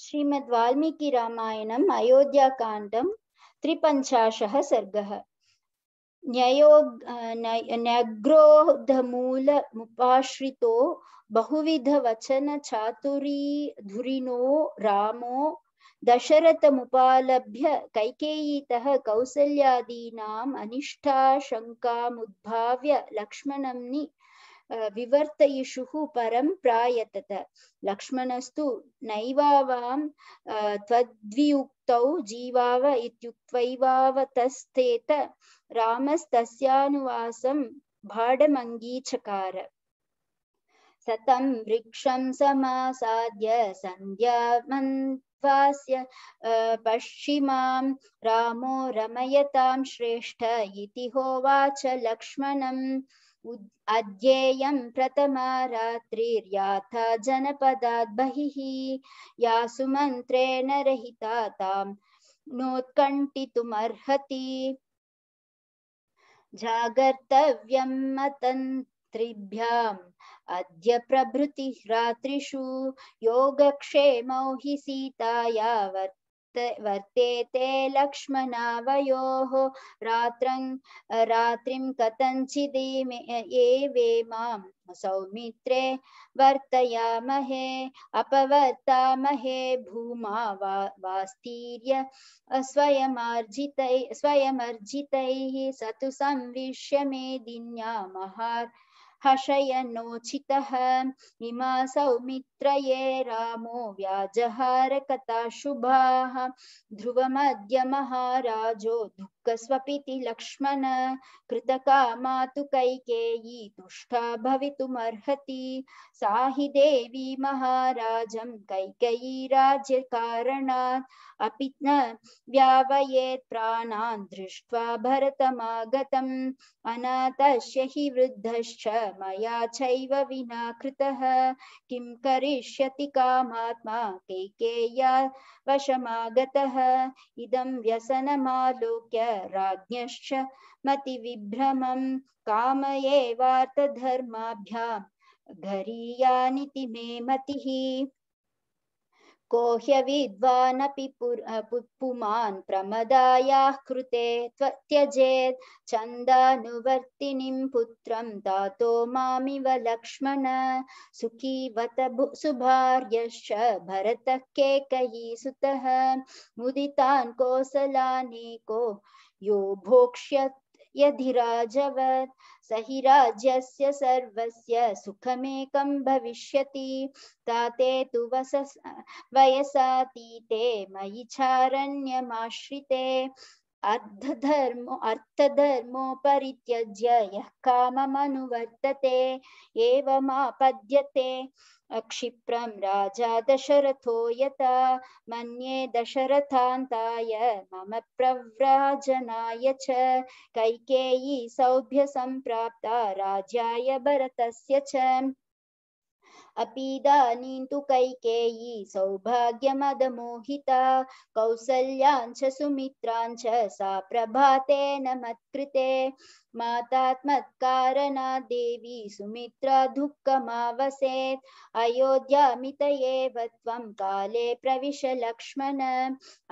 श्रीमद् वाल्मीकि रामायणम् अयोध्याकाण्डं त्रिपञ्चाशः सर्गः न्ययो न्यग्रोधमूलमुपाश्रितो बहुविधवचनचातुरीधुरिणो रामो दशरथमुपालभ्य कैकेयीतः कौसल्यादीनाम् अनिष्टाशङ्कामुद्भाव्य लक्ष्मणं नि विवर्तयिषुः परं प्रायतत लक्ष्मणस्तु नैवावां त्वद्वियुक्तौ जीवाव इत्युक्त्वैवावतस्थेत रामस्तस्यानुवासं भाडमङ्गीचकार सतं वृक्षं समासाद्य सन्ध्यामन्त्वास्य पश्चिमां रामो रमयतां श्रेष्ठ इति होवाच लक्ष्मणम् अध्येयं प्रथमा रात्रिर्याथा जनपद बहिः या सुमन्त्रेण रहिता तां नोत्कण्ठितुमर्हति अद्य रात्रिषु योगक्षेमो हि सीताया वर्त वर्तेते लक्ष्मणावयोः रात्रं रात्रिं कथञ्चिदीमे एवे मां सौमित्रे वर्तयामहे अपवर्तामहे भूमा वा वास्तीर्य स्वयमार्जितै स्वयमर्जितैः स तु संविश्य दिन्या महार् हशयनोचितः निमासौ मित्रये रामो ध्रुव मध्य महाराजो स्वीति लक्ष्मण कृतकामा तु कैकेयी तुष्टा भवितुमर्हति सा हि देवी महाराजं कैकयी राज्य अपि न व्यावयेत् प्राणान् दृष्ट्वा भरतमागतम् अनाथस्य हि वृद्धश्च मया चैव विना कृतः किं करिष्यति कामात्मा कैकेय्या वशमागतः इदं व्यसनमालोक्य राज्ञश्च मतिविभ्रमं कामये वार्तधर्माभ्यां घरीयानिति मे मतिः को ह्यविद्वानपि पुमान् प्रमदायाः कृते त्वत्यजेत् छन्दानुवर्तिनिं पुत्रं तातो मामिव लक्ष्मण सुखीवत सुभार्यश्च भरतः केकयी सुतः मुदितान् यो भोक्ष्यत् स हि राज्यस्य सर्वस्य सुखमेकं भविष्यति ताते तु वस वयसातीते मयि चारण्यमाश्रिते अर्धधर्मो अर्थधर्मो परित्यज्य यः काममनुवर्तते एवमापद्यते क्षिप्रं राजा दशरथो यथा मन्ये दशरथान्ताय मम प्रव्राजनाय च कैकेयी सौभ्यसम्प्राप्ता राज्याय भरतस्य च अपीदानीं तु कैकेयी सौभाग्यमदमोहिता कौसल्याञ्च सुमित्राञ्च सा प्रभातेन मत्कृते मातात्मत्कारणा देवी सुमित्रा दुःखमावसेत् अयोध्यामितयेव त्वं काले प्रविश लक्ष्मण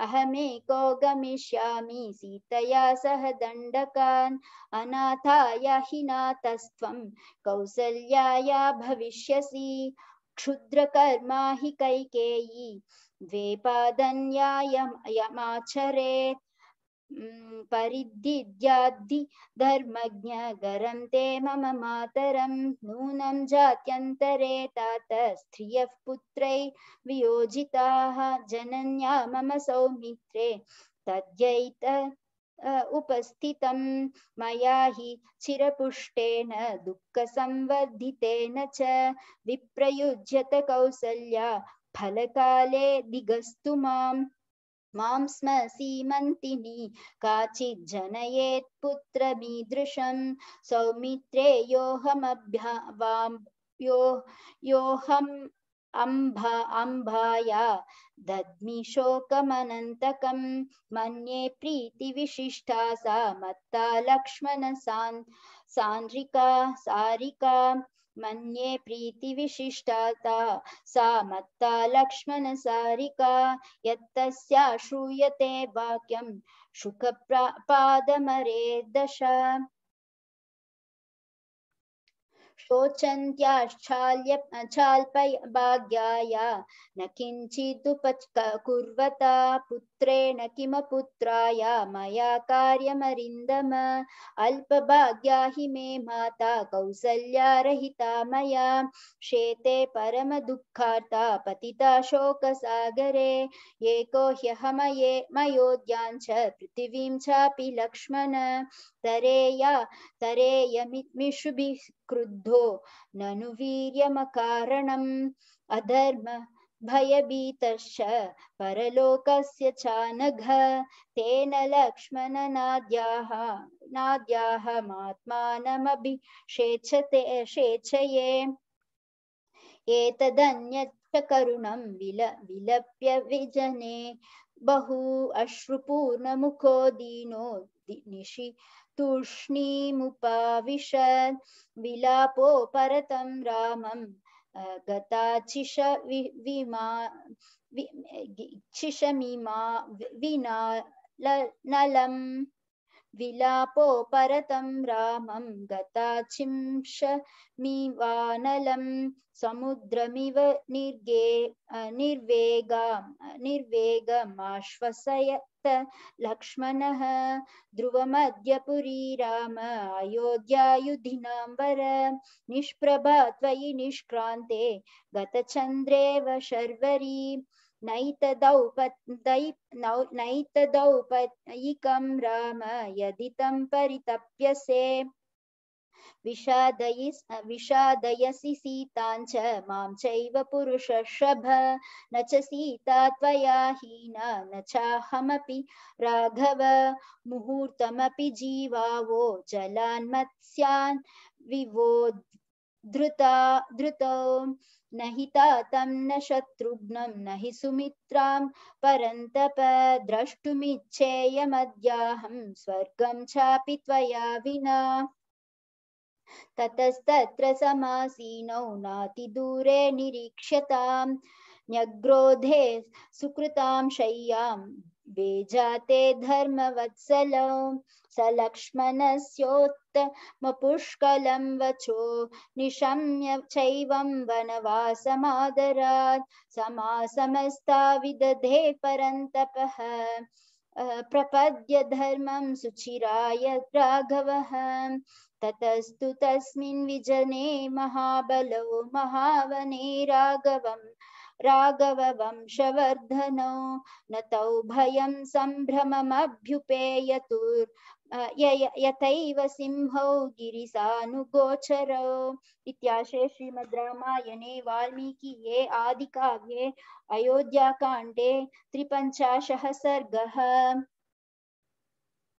अहमेको गमिष्यामि सीतया सह दण्डकान् अनाथाय हि नाथस्त्वं कौसल्याय भविष्यसि क्षुद्रकर्मा हि कैकेयी द्वे पादन्यायमाचरेत् परिद्दिद्याद्धि धर्मज्ञगरं ते मम मातरं नूनं जात्यन्तरे तात स्त्रियः पुत्रै वियोजिताः जनन्या मम सौमित्रे तद्यैत उपस्थितं मया हि चिरपुष्टेन दुःखसंवर्धितेन च विप्रयुज्यत कौसल्या फलकाले दिगस्तु मां मां स्म सीमन्तिनी काचिज्जनयेत् यो अम्भाया दद्मि मन्ये प्रीतिविशिष्टा सा मत्ता लक्ष्मणसान् सान्द्रिका सारिका मन्ये प्रीतिविशिष्टाता सा मत्ता लक्ष्मणसारिका यत्तस्या श्रूयते वाक्यं शुकप्रापादमरे दशा शोचन्त्याश्चाल्य चाल्पभाग्याया न किञ्चिदुपकुर्वता पुत्रेण किमपुत्राय मया कार्यमरिन्दम अल्पभाग्या हि मे माता कौसल्यारहिता मया शेते परमदुःखार्ता पतिता शोकसागरे एको ह्यहमये मयोद्यां च पृथिवीं चापि लक्ष्मण तरेया तरेयमिषुभिः क्रुद्ध क्रोधो ननु वीर्यमकारणम् अधर्म भयभीतश्च परलोकस्य चानघ तेन लक्ष्मणनाद्याः नाद्याहमात्मानमभिषेचते शेचये एतदन्यत् करुणं विल विलप्य विजने बहु अश्रुपूर्णमुखो दीनो निशि तूष्णीमुपाविशत् विलापो परतं रामं गताचिष वि विमा वि क्षिषमिमा विना नलम् विलापो परतं रामं गताचिंशमिवानलं समुद्रमिव निर्गे निर्वेगां निर्वेगमाश्वसयत लक्ष्मणः ध्रुवमद्यपुरी राम अयोध्यायुधिनाम्बर निष्प्रभा त्वयि निष्क्रान्ते गतचन्द्रेव शर्वरी नैतदौपत्यिकं राम यदि तं परितप्यसे विषादयसि सीतां च मां चैव पुरुषशभ न च सीता त्वया हीना न चाहमपि राघव मुहूर्तमपि जीवावो जलान् विवोद् धृता धृतौ न हि तातं न शत्रुघ्नं न हि सुमित्रां परन्तप द्रष्टुमिच्छेयमद्याहं स्वर्गं चापि त्वया विना ततस्तत्र समासीनौ नातिदूरे निरीक्ष्यतां न्यग्रोधे सुकृतां शय्यां बीजाते धर्मवत्सलौ पुष्क वचो निशम्य चैवं आदरा समासमस्ता विदधे परन्तपः प्रपद्य धर्म सुचिराय राघव ततस्तु तस्मिन् विजने महाबलो महावने राघव राघव वंशवर्धनौ न तौ भयं सम्भ्रममभ्युपेयतुर् यथैव सिंहौ गिरिसानुगोचरौ इत्याशे श्रीमद् रामायणे वाल्मीकिये आदिकाव्ये अयोध्याकाण्डे त्रिपञ्चाशः सर्गः